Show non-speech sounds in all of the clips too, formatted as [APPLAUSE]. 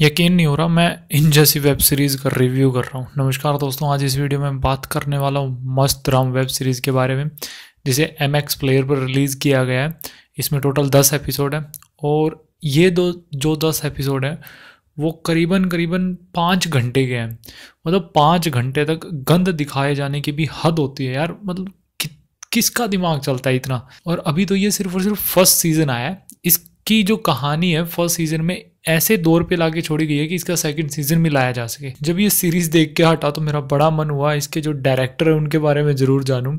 यकीन नहीं हो रहा मैं इन जैसी वेब सीरीज़ का रिव्यू कर रहा हूँ नमस्कार दोस्तों आज इस वीडियो में बात करने वाला हूँ मस्त राम वेब सीरीज़ के बारे में जिसे एम एक्स प्लेयर पर रिलीज़ किया गया है इसमें टोटल दस एपिसोड है और ये दो जो दस एपिसोड है वो करीबन करीबन पाँच घंटे के हैं मतलब पाँच घंटे तक गंद दिखाए जाने की भी हद होती है यार मतलब कि, किसका दिमाग चलता है इतना और अभी तो ये सिर्फ और सिर्फ फर्स्ट सीज़न आया है इसकी जो कहानी है फर्स्ट सीज़न में ऐसे दौर पे लाके छोड़ी गई है कि इसका सेकंड सीजन भी लाया जा सके जब ये सीरीज देख के हटा तो मेरा बड़ा मन हुआ इसके जो डायरेक्टर हैं उनके बारे में ज़रूर जानूँ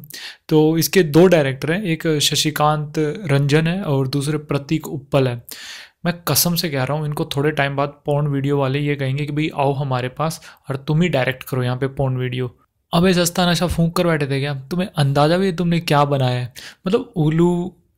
तो इसके दो डायरेक्टर हैं एक शशिकांत रंजन है और दूसरे प्रतीक उप्पल है मैं कसम से कह रहा हूँ इनको थोड़े टाइम बाद पोर्न वीडियो वाले ये कहेंगे कि भाई आओ हमारे पास और तुम ही डायरेक्ट करो यहाँ पे पोर्न वीडियो अब सस्ता नशा फूंक कर बैठे थे क्या तुम्हें अंदाज़ा भी तुमने क्या बनाया है मतलब उल्लू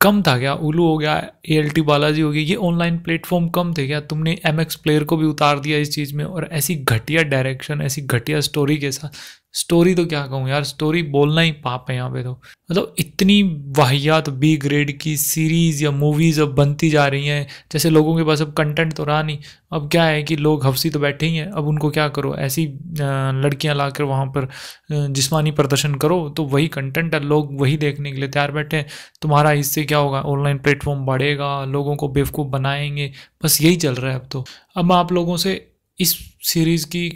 कम था क्या उलू हो गया ए एल टी बालाजी हो गया ये ऑनलाइन प्लेटफॉर्म कम थे क्या तुमने एम एक्स प्लेयर को भी उतार दिया इस चीज़ में और ऐसी घटिया डायरेक्शन ऐसी घटिया स्टोरी के साथ स्टोरी तो क्या कहूँ यार स्टोरी बोलना ही पाप है यहाँ पे तो मतलब इतनी वाहियात बी ग्रेड की सीरीज़ या मूवीज़ अब बनती जा रही हैं जैसे लोगों के पास अब कंटेंट तो रहा नहीं अब क्या है कि लोग हफ्सी तो बैठे ही हैं अब उनको क्या करो ऐसी लड़कियाँ ला कर वहाँ पर जिसमानी प्रदर्शन करो तो वही कंटेंट है लोग वही देखने के लिए तैयार बैठे हैं तुम्हारा इससे क्या होगा ऑनलाइन प्लेटफॉर्म बढ़ेगा लोगों को बेवकूफ़ बनाएंगे बस यही चल रहा है अब तो अब आप लोगों से इस सीरीज़ की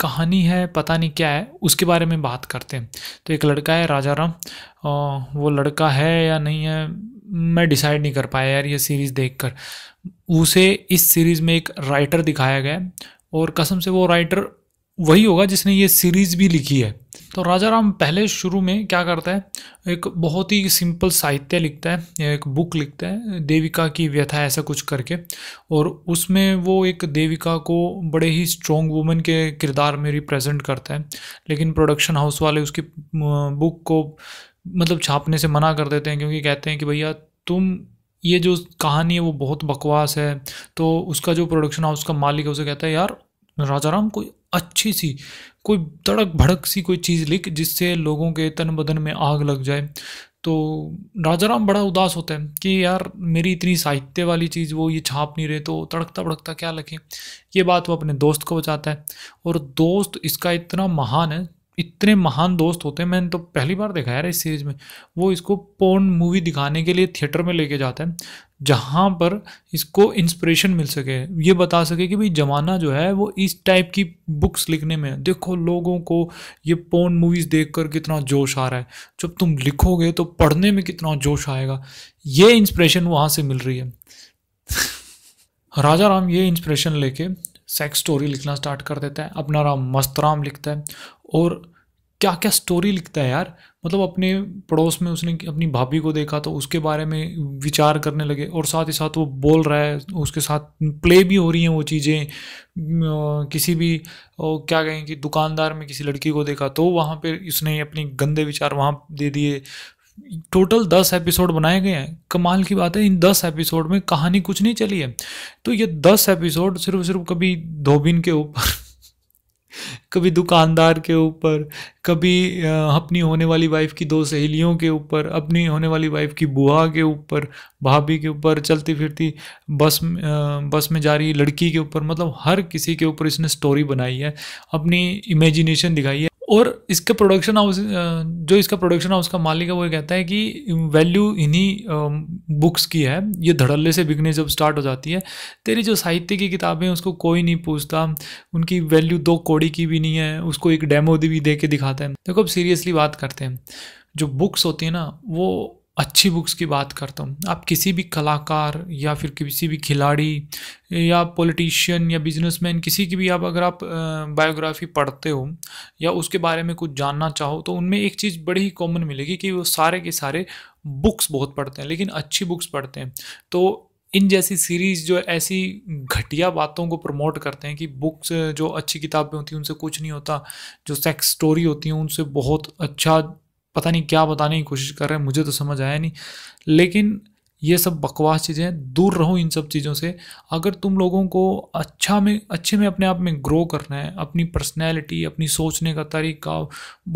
कहानी है पता नहीं क्या है उसके बारे में बात करते हैं तो एक लड़का है राजा राम वो लड़का है या नहीं है मैं डिसाइड नहीं कर पाया यार ये सीरीज़ देख उसे इस सीरीज़ में एक राइटर दिखाया गया और कसम से वो राइटर वही होगा जिसने ये सीरीज़ भी लिखी है तो राजा राम पहले शुरू में क्या करता है एक बहुत ही सिंपल साहित्य लिखता है एक बुक लिखता है देविका की व्यथा ऐसा कुछ करके और उसमें वो एक देविका को बड़े ही स्ट्रॉन्ग वुमेन के किरदार में रिप्रेजेंट करता है लेकिन प्रोडक्शन हाउस वाले उसकी बुक को मतलब छापने से मना कर देते हैं क्योंकि कहते हैं कि भैया तुम ये जो कहानी है वो बहुत बकवास है तो उसका जो प्रोडक्शन हाउस का मालिक है उसे कहता है यार राजा राम कोई अच्छी सी कोई तड़क भड़क सी कोई चीज़ लिख जिससे लोगों के तन बदन में आग लग जाए तो राजा राम बड़ा उदास होता है कि यार मेरी इतनी साहित्य वाली चीज़ वो ये छाप नहीं रहे तो तड़कता भड़कता क्या लिखें ये बात वो अपने दोस्त को बताता है और दोस्त इसका इतना महान है इतने महान दोस्त होते हैं मैंने तो पहली बार देखा यार इस सीरीज में वो इसको पोर्न मूवी दिखाने के लिए थिएटर में लेके जाता है जहाँ पर इसको इंस्पिरेशन मिल सके ये बता सके कि भाई ज़माना जो है वो इस टाइप की बुक्स लिखने में देखो लोगों को ये पोर्न मूवीज़ देख कर कितना जोश आ रहा है जब तुम लिखोगे तो पढ़ने में कितना जोश आएगा ये इंस्पिरेशन वहाँ से मिल रही है [LAUGHS] राजा राम ये इंस्पिरेशन लेके सेक्स स्टोरी लिखना स्टार्ट कर देता है अपना राम मस्त राम लिखता है और क्या क्या स्टोरी लिखता है यार मतलब अपने पड़ोस में उसने अपनी भाभी को देखा तो उसके बारे में विचार करने लगे और साथ ही साथ वो बोल रहा है उसके साथ प्ले भी हो रही हैं वो चीज़ें किसी भी क्या कहें कि दुकानदार में किसी लड़की को देखा तो वहाँ पे इसने अपने गंदे विचार वहाँ दे दिए टोटल दस एपिसोड बनाए गए हैं कमाल की बात है इन दस एपिसोड में कहानी कुछ नहीं चली है तो ये दस एपिसोड सिर्फ सिर्फ कभी धोबिन के ऊपर [LAUGHS] कभी दुकानदार के ऊपर कभी अपनी होने वाली वाइफ की दो सहेलियों के ऊपर अपनी होने वाली वाइफ की बुआ के ऊपर भाभी के ऊपर चलती फिरती बस बस में जा रही लड़की के ऊपर मतलब हर किसी के ऊपर इसने स्टोरी बनाई है अपनी इमेजिनेशन दिखाई है और इसके प्रोडक्शन हाउस जो इसका प्रोडक्शन हाउस का मालिक है वो कहता है कि वैल्यू इन्हीं बुक्स की है ये धड़ल्ले से बिकने जब स्टार्ट हो जाती है तेरी जो साहित्य की किताबें हैं उसको कोई नहीं पूछता उनकी वैल्यू दो कौड़ी की भी नहीं है उसको एक डेमो भी दे के दिखाते हैं देखो अब सीरियसली बात करते हैं जो बुक्स होती हैं ना वो अच्छी बुक्स की बात करता हूँ आप किसी भी कलाकार या फिर किसी भी खिलाड़ी या पॉलिटिशियन या बिजनेसमैन किसी की भी आप अगर आप बायोग्राफी पढ़ते हो या उसके बारे में कुछ जानना चाहो तो उनमें एक चीज़ बड़ी ही कॉमन मिलेगी कि वो सारे के सारे बुक्स बहुत पढ़ते हैं लेकिन अच्छी बुक्स पढ़ते हैं तो इन जैसी सीरीज़ जो ऐसी घटिया बातों को प्रमोट करते हैं कि बुक्स जो अच्छी किताबें होती हैं उनसे कुछ नहीं होता जो सेक्स स्टोरी होती हैं उनसे बहुत अच्छा पता नहीं क्या बताने की कोशिश कर रहे हैं मुझे तो समझ आया नहीं लेकिन ये सब बकवास चीज़ें हैं दूर रहो इन सब चीज़ों से अगर तुम लोगों को अच्छा में अच्छे में अपने आप में ग्रो करना है अपनी पर्सनैलिटी अपनी सोचने का तरीका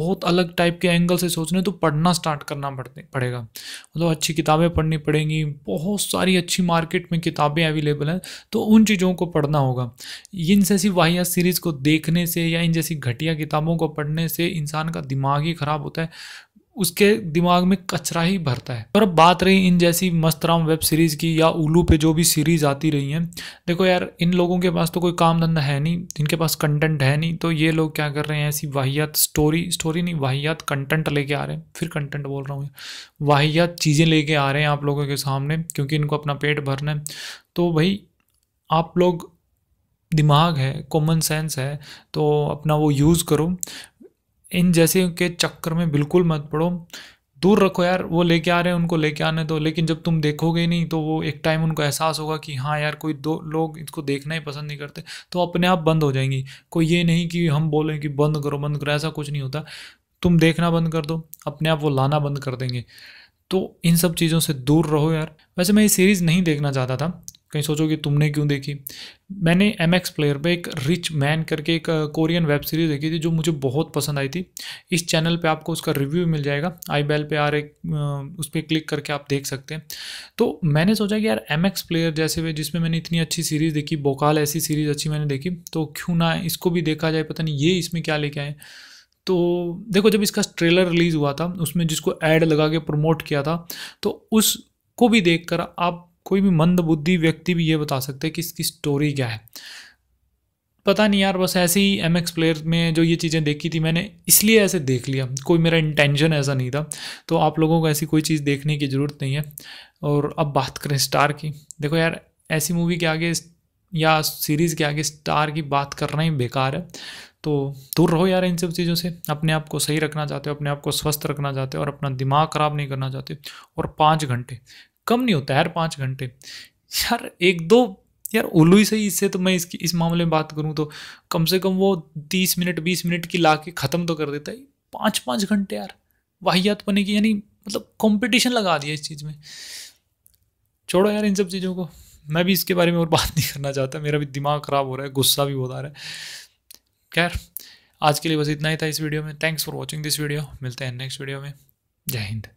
बहुत अलग टाइप के एंगल से सोचने तो पढ़ना स्टार्ट करना पड़ते पड़ेगा मतलब अच्छी किताबें पढ़नी पड़ेंगी बहुत सारी अच्छी मार्केट में किताबें अवेलेबल हैं तो उन चीज़ों को पढ़ना होगा इन जैसी वाहिया सीरीज़ को देखने से या इन जैसी घटिया किताबों को पढ़ने से इंसान का दिमाग ही ख़राब होता है उसके दिमाग में कचरा ही भरता है और अब बात रही इन जैसी राम वेब सीरीज़ की या उलू पे जो भी सीरीज़ आती रही हैं देखो यार इन लोगों के पास तो कोई काम धंधा है नहीं जिनके पास कंटेंट है नहीं तो ये लोग क्या कर रहे हैं ऐसी वाहियात स्टोरी स्टोरी नहीं वाहियात कंटेंट लेके आ रहे हैं फिर कंटेंट बोल रहा हूँ वाहियात चीज़ें लेके आ रहे हैं आप लोगों के सामने क्योंकि इनको अपना पेट भरना है तो भाई आप लोग दिमाग है कॉमन सेंस है तो अपना वो यूज़ करो इन जैसे के चक्कर में बिल्कुल मत पड़ो दूर रखो यार वो लेके आ रहे हैं उनको लेके आने दो लेकिन जब तुम देखोगे नहीं तो वो एक टाइम उनको एहसास होगा कि हाँ यार कोई दो लोग इसको देखना ही पसंद नहीं करते तो अपने आप बंद हो जाएंगी कोई ये नहीं कि हम बोलें कि बंद करो बंद करो ऐसा कुछ नहीं होता तुम देखना बंद कर दो अपने आप वो लाना बंद कर देंगे तो इन सब चीज़ों से दूर रहो यार वैसे मैं ये सीरीज़ नहीं देखना चाहता था कहीं सोचोगे तुमने क्यों देखी मैंने एम एक्स प्लेयर पर एक रिच मैन करके एक कोरियन वेब सीरीज़ देखी थी जो मुझे बहुत पसंद आई थी इस चैनल पे आपको उसका रिव्यू मिल जाएगा आई बेल पे आ एक उस पर क्लिक करके आप देख सकते हैं तो मैंने सोचा कि यार एम एक्स प्लेयर जैसे वे जिसमें मैंने इतनी अच्छी सीरीज़ देखी बोकाल ऐसी सीरीज़ अच्छी मैंने देखी तो क्यों ना इसको भी देखा जाए पता नहीं ये इसमें क्या लेके आए तो देखो जब इसका ट्रेलर रिलीज़ हुआ था उसमें जिसको एड लगा के प्रमोट किया था तो उस को भी देखकर आप कोई भी मंदबुद्धि व्यक्ति भी ये बता सकते हैं कि इसकी स्टोरी क्या है पता नहीं यार बस ऐसे ही एम एक्स प्लेयर में जो ये चीज़ें देखी थी मैंने इसलिए ऐसे देख लिया कोई मेरा इंटेंशन ऐसा नहीं था तो आप लोगों को ऐसी कोई चीज़ देखने की ज़रूरत नहीं है और अब बात करें स्टार की देखो यार ऐसी मूवी के आगे या सीरीज़ के आगे स्टार की बात करना ही बेकार है तो दूर रहो यार इन सब चीज़ों से अपने आप को सही रखना चाहते हो अपने आप को स्वस्थ रखना चाहते हो और अपना दिमाग ख़राब नहीं करना चाहते और पाँच घंटे कम नहीं होता यार पाँच घंटे यार एक दो यार उल्लू ही सही इससे तो मैं इसकी इस मामले में बात करूँ तो कम से कम वो तीस मिनट बीस मिनट की ला के ख़त्म तो कर देता है पाँच पाँच घंटे यार वाहियात बने की यानी मतलब कंपटीशन लगा दिया इस चीज़ में छोड़ो यार इन सब चीज़ों को मैं भी इसके बारे में और बात [LAUGHS] नहीं करना चाहता मेरा भी दिमाग ख़राब हो रहा है गुस्सा भी बहुत आ रहा है खैर आज के लिए बस इतना ही था इस वीडियो में thanks for watching this video मिलते हैं नेक्स्ट वीडियो में जय हिंद